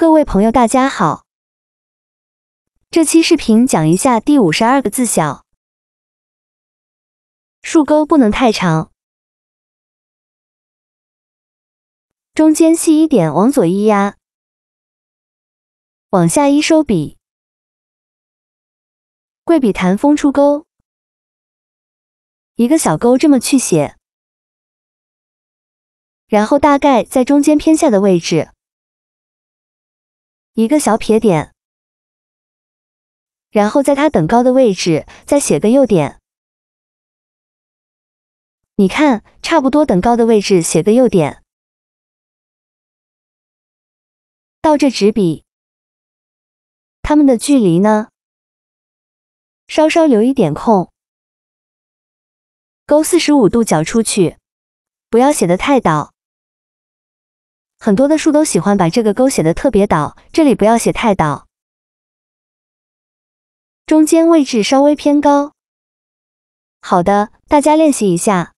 各位朋友，大家好。这期视频讲一下第五十二个字“小”，竖钩不能太长，中间细一点，往左一压，往下一收笔，跪笔弹封出钩，一个小钩这么去写，然后大概在中间偏下的位置。一个小撇点，然后在它等高的位置再写个右点。你看，差不多等高的位置写个右点。到这纸笔，它们的距离呢，稍稍留一点空，勾四十五度角出去，不要写的太倒。很多的书都喜欢把这个勾写的特别倒，这里不要写太倒，中间位置稍微偏高。好的，大家练习一下。